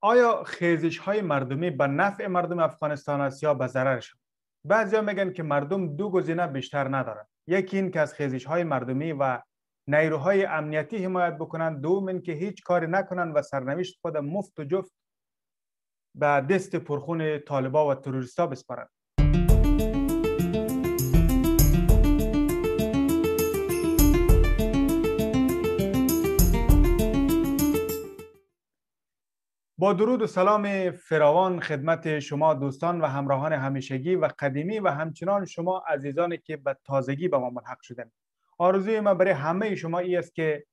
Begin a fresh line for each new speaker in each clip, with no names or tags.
آیا خیزش های مردمی به نفع مردم افغانستان است یا به ضررشان بعضیا میگن که مردم دو گزینه بیشتر ندارند یکی این که از خیزش های مردمی و نیروهای امنیتی حمایت بکنند دوم این که هیچ کاری نکنند و سرنوشت خود مفت و جفت به دست پرخون طالبا و تروریستا بسپارند با درود و سلام فراوان خدمت شما دوستان و همراهان همیشگی و قدیمی و همچنان شما عزیزانی که به تازگی به ما ملحق شدن آرزوی ما برای همه شما ای است که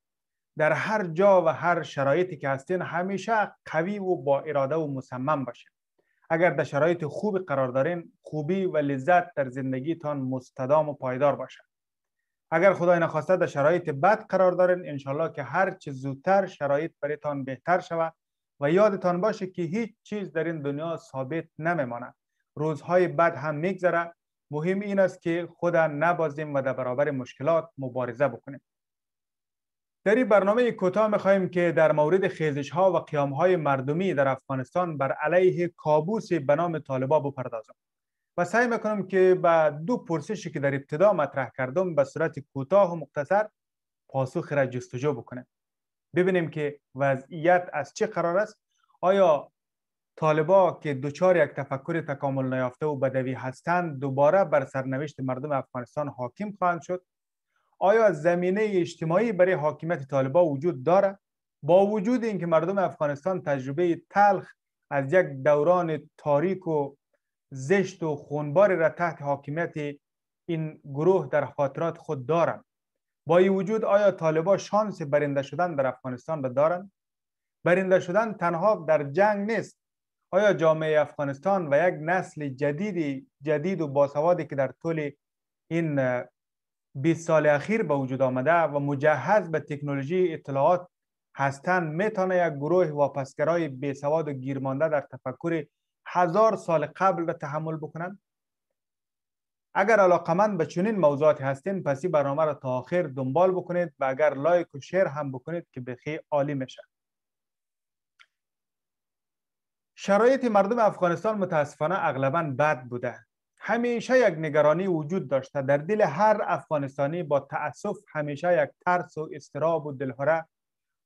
در هر جا و هر شرایطی که هستین همیشه قوی و با اراده و مصمم باشه. اگر در شرایط خوبی قرار دارین خوبی و لذت در زندگیتان مستدام و پایدار باشه اگر خدای نخواسته در شرایط بد قرار دارین انشالله که هر چه زودتر شرایط برایتان بهتر شود و یادتان باشه که هیچ چیز در این دنیا ثابت نمیماند روزهای بد هم میگذره مهم این است که خود نبازیم و در برابر مشکلات مبارزه بکنیم در این برنامه کوتاه میخواهیم که در مورد خیزش ها و قیام های مردمی در افغانستان بر علیه کابوسی به نام طالبا بپردازم و سعی میکنم که به دو پرسشی که در ابتدا مطرح کردم به صورت کوتاه و مختصر پاسخ را جستجو بکنم. ببینیم که وضعیت از چه قرار است آیا طالبا که دوچار یک تفکر تکامل نیافته و بدوی هستند دوباره بر سرنوشت مردم افغانستان حاکم خواهند شد آیا زمینه اجتماعی برای حاکمیت طالبا وجود دارد با وجود اینکه مردم افغانستان تجربه تلخ از یک دوران تاریک و زشت و خونبار را تحت حاکمیت این گروه در خاطرات خود دارند با این وجود آیا طالبا شانس برنده شدن در افغانستان را دارند برنده شدن تنها در جنگ نیست آیا جامعه افغانستان و یک نسل جدیدی جدید و باسوادی که در طول این 20 سال اخیر به وجود آمده و مجهز به تکنولوژی اطلاعات هستند میتونه یک گروه واپسگرای بیسواد و گیرمانده در تفکر هزار سال قبل را تحمل بکنند اگر من به چنین موضوعاتی هستین پس این برنامه را تا آخر دنبال بکنید و اگر لایک و شیر هم بکنید که بخی عالی میشه شرایط مردم افغانستان متاسفانه اغلبا بد بوده همیشه یک نگرانی وجود داشته در دل هر افغانستانی با تاسف همیشه یک ترس و استراب و دلهره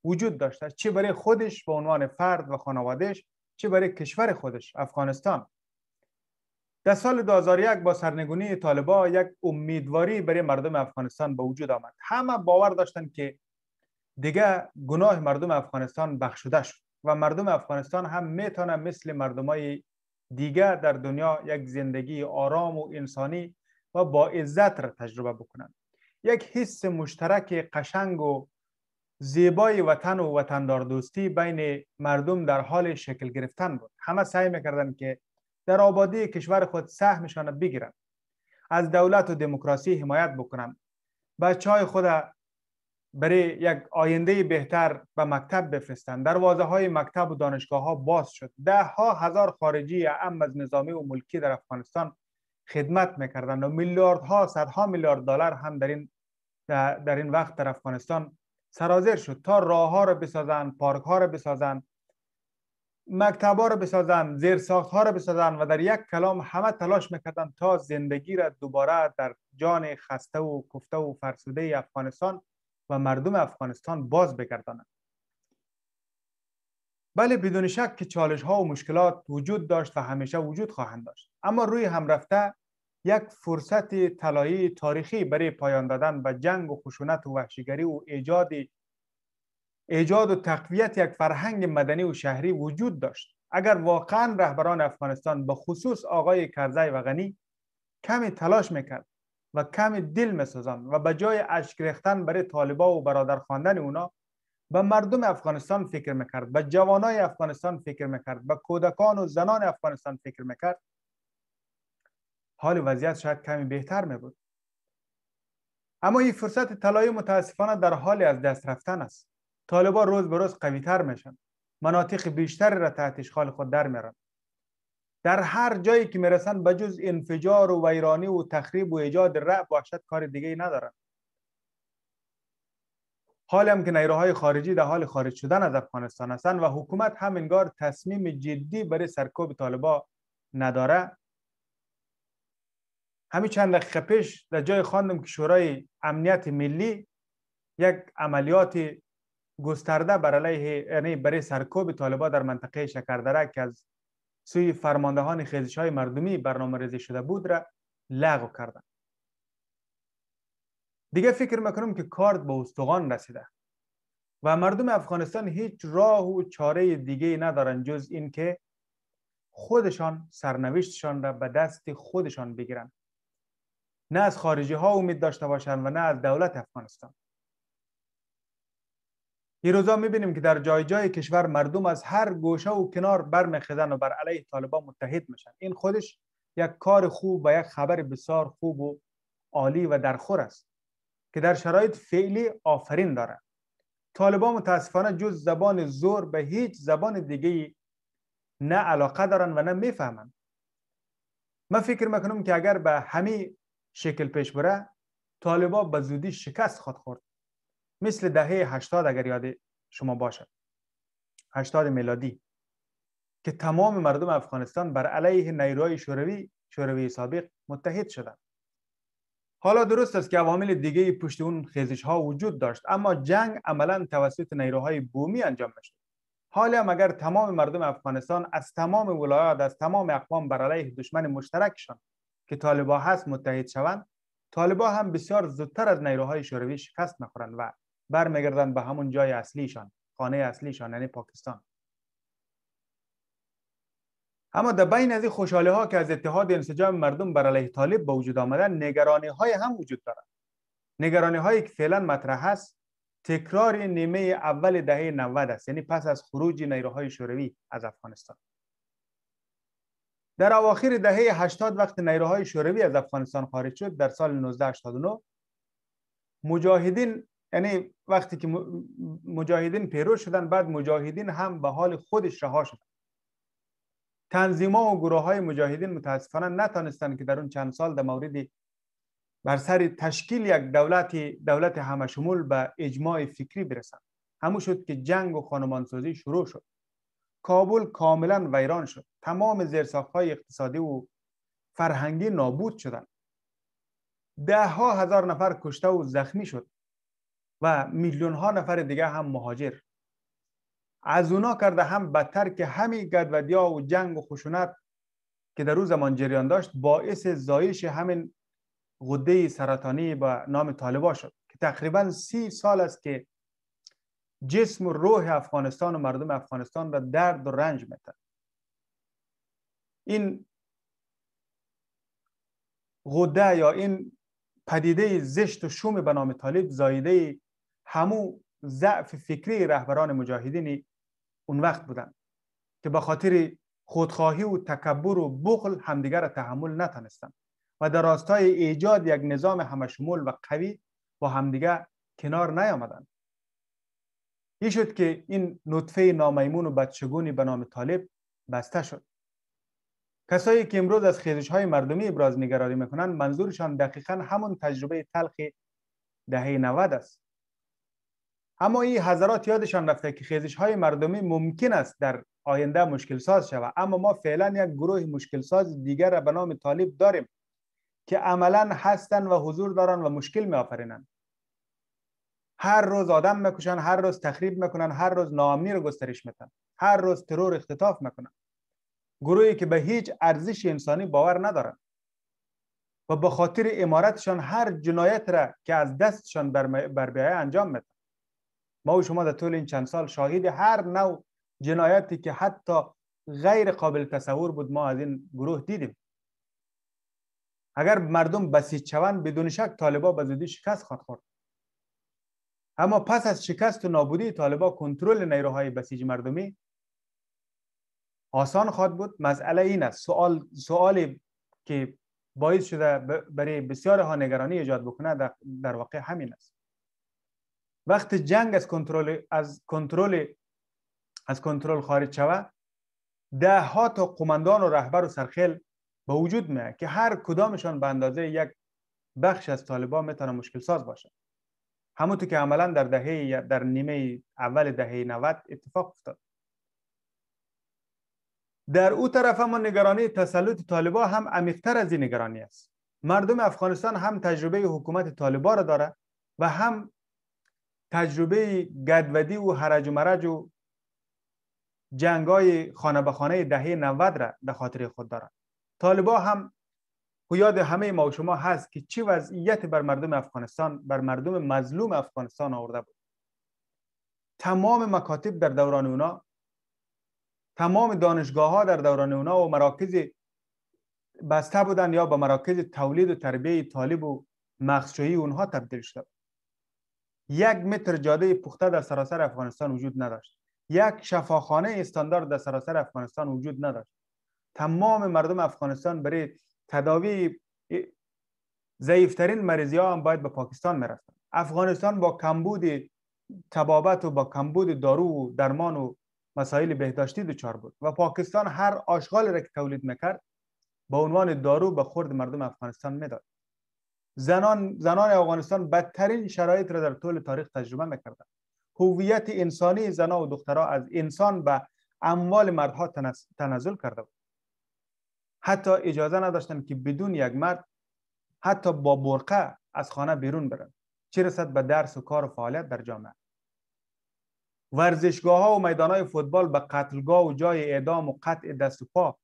وجود داشته چه برای خودش به عنوان فرد و خانوادهش چه برای کشور خودش افغانستان در سال 2001 با سرنگونی طالبا یک امیدواری برای مردم افغانستان به وجود آمد همه باور داشتند که دیگه گناه مردم افغانستان بخشوده شد و مردم افغانستان هم میتونه مثل مردمای دیگه در دنیا یک زندگی آرام و انسانی و با عزت را تجربه بکنند یک حس مشترک قشنگ و زیبای وطن و وطندار دوستی بین مردم در حال شکل گرفتن بود همه سعی میکردن که در آبادی کشور خود سهمشان را بگیرم. از دولت و دموکراسی حمایت بکنن، بچه خود برای یک آینده بهتر به مکتب بفرستن، دروازه های مکتب و دانشگاه ها باز شد ده ها هزار خارجی ام از نظامی و ملکی در افغانستان خدمت میکردند و ها، صدها میلیارد دلار هم در این در این وقت در افغانستان سرازیر شد تا راه ها را بسازند پارک ها را بسازند مکتبا رو بسازند زیر ساخت ها را بسازند و در یک کلام همه تلاش میکردن تا زندگی را دوباره در جان خسته و کفته و فرسوده افغانستان و مردم افغانستان باز بگردانند بله بدون شک که چالش ها و مشکلات وجود داشت و همیشه وجود خواهند داشت اما روی هم رفته یک فرصت طلایی تاریخی برای پایان دادن به جنگ و خشونت و وحشیگری و ایجاد ایجاد و تقویت یک فرهنگ مدنی و شهری وجود داشت اگر واقعا رهبران افغانستان به خصوص آقای کرزی و غنی کمی تلاش میکرد و کمی دل میسازند و به جای اشک ریختن برای طالبا و برادر خواندن اونا به مردم افغانستان فکر میکرد به جوانای افغانستان فکر میکرد به کودکان و زنان افغانستان فکر میکرد حال وضعیت شاید کمی بهتر میبود اما این فرصت طلایی متاسفانه در حال از دست رفتن است طالبا روز به روز تر میشن مناطق بیشتری را تحت اشغال خود در میرن در هر جایی که میرسن به جز انفجار و ویرانی و تخریب و ایجاد رعب وحشت کار دیگه ای ندارن حال هم که نیروهای خارجی در حال خارج شدن از افغانستان هستند و حکومت هم انگار تصمیم جدی برای سرکوب طالبا نداره همین چند دقیقه پیش در جای خواندم که شورای امنیت ملی یک عملیات گسترده بر علیه یعنی برای سرکوب طالبا در منطقه شکردره که از سوی فرماندهان خیزش های مردمی برنامه ریزی شده بود را لغو کردن. دیگه فکر میکنم که کارد به استغان رسیده و مردم افغانستان هیچ راه و چاره دیگه ندارن جز اینکه خودشان سرنوشتشان را به دست خودشان بگیرن نه از خارجی ها امید داشته باشند و نه از دولت افغانستان این روزا میبینیم که در جای جای کشور مردم از هر گوشه و کنار برمیخیزن و بر علیه طالبان متحد میشن این خودش یک کار خوب و یک خبر بسیار خوب و عالی و درخور است که در شرایط فعلی آفرین داره طالبان متاسفانه جز زبان زور به هیچ زبان دیگه نه علاقه دارن و نه میفهمن من فکر میکنم که اگر به همین شکل پیش بره طالبا به زودی شکست خود خورد مثل دهه 80 اگر یاد شما باشد 80 میلادی که تمام مردم افغانستان بر علیه نیروهای شوروی شوروی سابق متحد شدند حالا درست است که عوامل دیگه پشت اون خیزش ها وجود داشت اما جنگ عملا توسط نیروهای بومی انجام شد حالا اگر تمام مردم افغانستان از تمام ولایات از تمام اقوام بر علیه دشمن مشترکشان که طالبا هست متحد شوند طالبا هم بسیار زودتر از نیروهای شوروی شکست نخورند و برمیگردن به همون جای اصلیشان خانه اصلیشان یعنی پاکستان اما در بین از این خوشحالی ها که از اتحاد انسجام مردم بر علیه طالب به وجود آمدن نگرانی های هم وجود دارد نگرانی هایی که فعلا مطرح است تکرار نیمه اول دهه 90 است یعنی پس از خروج نیروهای شوروی از افغانستان در اواخر دهه 80 وقت نیروهای شوروی از افغانستان خارج شد در سال 1989 مجاهدین یعنی وقتی که مجاهدین پیرو شدن بعد مجاهدین هم به حال خودش رها شدن تنظیما و گروه های مجاهدین متاسفانه نتانستن که در اون چند سال در مورد بر سر تشکیل یک دولت دولت همشمول به اجماع فکری برسند همو شد که جنگ و خانمانسازی شروع شد کابل کاملا ویران شد تمام زیرساخت های اقتصادی و فرهنگی نابود شدند ده ها هزار نفر کشته و زخمی شد و میلیون ها نفر دیگه هم مهاجر از اونا کرده هم بدتر که همی گدودیا و جنگ و خشونت که در روز زمان جریان داشت باعث زایش همین غده سرطانی با نام طالبا شد که تقریبا سی سال است که جسم و روح افغانستان و مردم افغانستان را درد و رنج میتن این غده یا این پدیده زشت و شوم به نام طالب زایده همو ضعف فکری رهبران مجاهدین اون وقت بودن که به خاطر خودخواهی و تکبر و بخل همدیگر تحمل نتانستند و در راستای ایجاد یک نظام همشمول و قوی با همدیگر کنار نیامدن. این شد که این نطفه نامیمون و بچگونی به نام طالب بسته شد کسایی که امروز از خیزش های مردمی ابراز نگرانی میکنن منظورشان دقیقا همون تجربه تلخ دهه 90 است اما این حضرات یادشان رفته که خیزش های مردمی ممکن است در آینده مشکل ساز شود اما ما فعلا یک گروه مشکل ساز دیگر را به نام طالب داریم که عملا هستن و حضور دارن و مشکل می هر روز آدم میکشن هر روز تخریب میکنن هر روز ناامنی رو گسترش میدن هر روز ترور اختطاف میکنن گروهی که به هیچ ارزش انسانی باور ندارن و به خاطر امارتشان هر جنایت را که از دستشان بر, بر انجام میدن ما و شما در طول این چند سال شاهد هر نوع جنایتی که حتی غیر قابل تصور بود ما از این گروه دیدیم اگر مردم بسیج شوند بدون شک طالبا به زودی شکست خواهد خورد اما پس از شکست و نابودی طالبا کنترل نیروهای بسیج مردمی آسان خواهد بود مسئله این است سوال سوالی که باعث شده برای بسیار ها نگرانی ایجاد بکنه در, در واقع همین است وقت جنگ از کنترل از کنترل از کنترل خارج شوه ده ها تا قمندان و رهبر و سرخیل به وجود می که هر کدامشان به اندازه یک بخش از طالبان میتونه مشکل ساز باشه همونطور که عملا در دهه در نیمه اول دهه 90 اتفاق افتاد در او طرف هم نگرانی تسلط طالبا هم عمیقتر از این نگرانی است مردم افغانستان هم تجربه حکومت طالبان را داره و هم تجربه گدودی و هرج و مرج و های خانه به خانه دهه 90 را به خاطر خود دارند طالبا هم یاد همه ما و شما هست که چه وضعیت بر مردم افغانستان بر مردم مظلوم افغانستان آورده بود تمام مکاتب در دوران اونا تمام دانشگاه ها در دوران اونا و مراکز بسته بودن یا به مراکز تولید و تربیه طالب و مخشویی اونها تبدیل شده بود یک متر جاده پخته در سراسر افغانستان وجود نداشت یک شفاخانه استاندارد در سراسر افغانستان وجود نداشت تمام مردم افغانستان برای تداوی ضعیفترین مریضی ها هم باید به پاکستان میرفتن افغانستان با کمبود تبابت و با کمبود دارو و درمان و مسائل بهداشتی دچار بود و پاکستان هر آشغال را که تولید میکرد به عنوان دارو به خورد مردم افغانستان میداد زنان زنان افغانستان بدترین شرایط را در طول تاریخ تجربه میکردند هویت انسانی زنان و دخترها از انسان به اموال مردها تنزل کرده بود حتی اجازه نداشتند که بدون یک مرد حتی با برقه از خانه بیرون برند چه رسد به درس و کار و فعالیت در جامعه ورزشگاه ها و میدان های فوتبال به قتلگاه و جای اعدام و قطع دست و پا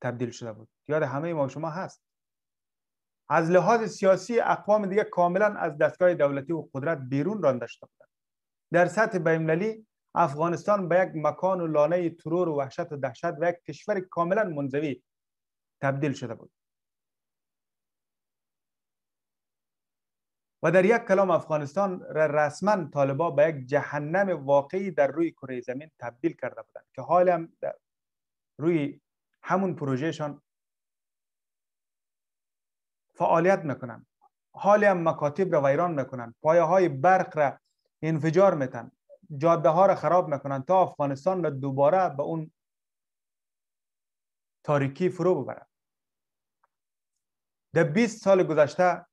تبدیل شده بود یاد همه ما شما هست از لحاظ سیاسی اقوام دیگه کاملا از دستگاه دولتی و قدرت بیرون رانده شده بودند در سطح بیمللی افغانستان به یک مکان و لانه ترور و وحشت و دهشت و یک کشور کاملا منزوی تبدیل شده بود و در یک کلام افغانستان را رسما طالبا به یک جهنم واقعی در روی کره زمین تبدیل کرده بودند که حالا روی همون پروژهشان فعالیت میکنن حالی هم مکاتب را ویران میکنن پایه های برق را انفجار میتن جاده ها را خراب میکنن تا افغانستان را دوباره به اون تاریکی فرو ببرن در 20 سال گذشته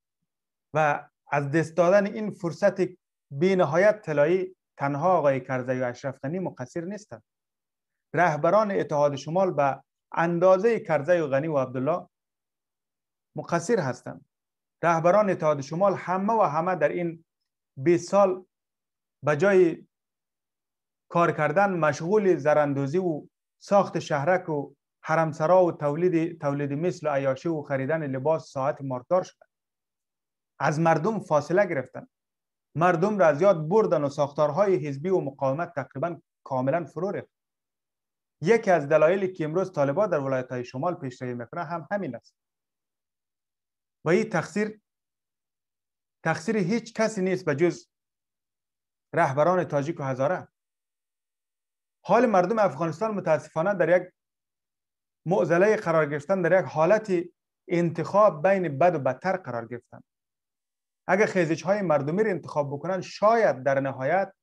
و از دست دادن این فرصت بینهایت نهایت طلایی تنها آقای کرزی و اشرف غنی مقصر نیستند رهبران اتحاد شمال به اندازه کرزی و غنی و عبدالله مقصر هستند رهبران اتحاد شمال همه و همه در این 20 سال به جای کار کردن مشغول زراندوزی و ساخت شهرک و حرمسرا و تولید تولید مثل و عیاشی و خریدن لباس ساعت مارکدار شدند از مردم فاصله گرفتن مردم را از یاد بردن و ساختارهای حزبی و مقاومت تقریبا کاملا فرو یکی از دلایلی که امروز طالبان در ولایت های شمال پیشروی میکنه هم همین است و این تقصیر تقصیر هیچ کسی نیست به جز رهبران تاجیک و هزاره حال مردم افغانستان متاسفانه در یک معضله قرار گرفتن در یک حالت انتخاب بین بد و بدتر قرار گرفتن اگر خیزش های مردمی رو انتخاب بکنن شاید در نهایت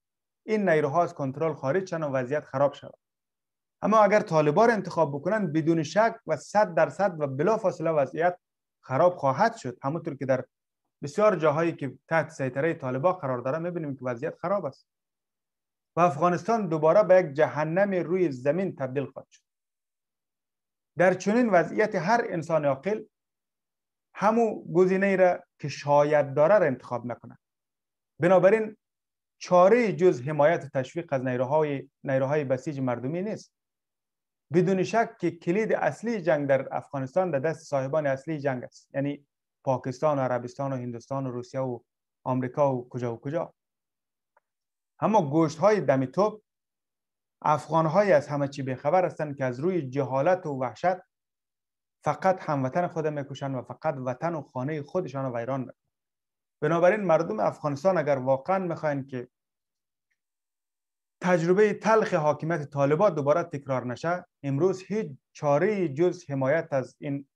این نیروها از کنترل خارج شن و وضعیت خراب شود اما اگر طالبان انتخاب بکنن بدون شک و صد درصد و بلا فاصله وضعیت خراب خواهد شد همونطور که در بسیار جاهایی که تحت سیطره طالبا قرار داره میبینیم که وضعیت خراب است و افغانستان دوباره به یک جهنم روی زمین تبدیل خواهد شد در چنین وضعیت هر انسان عاقل همو گزینه را که شاید داره را انتخاب نکنه بنابراین چاره جز حمایت و تشویق از نیروهای نیروهای بسیج مردمی نیست بدون شک که کلید اصلی جنگ در افغانستان در دست صاحبان اصلی جنگ است یعنی پاکستان و عربستان و هندوستان و روسیه و آمریکا و کجا و کجا اما گوشت های دم توپ افغان های از همه چی بخبر هستند که از روی جهالت و وحشت فقط هموطن خود میکشن و فقط وطن و خانه خودشان رو ویران بنابراین مردم افغانستان اگر واقعا میخواین که تجربه تلخ حاکمیت طالبات دوباره تکرار نشه امروز هیچ چاره جز حمایت از این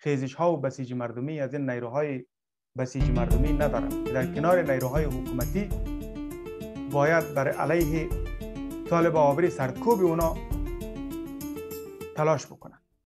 خیزش ها و بسیج مردمی از این نیروهای بسیج مردمی ندارم در کنار نیروهای حکومتی باید بر علیه طالب آوری سرکوب اونا تلاش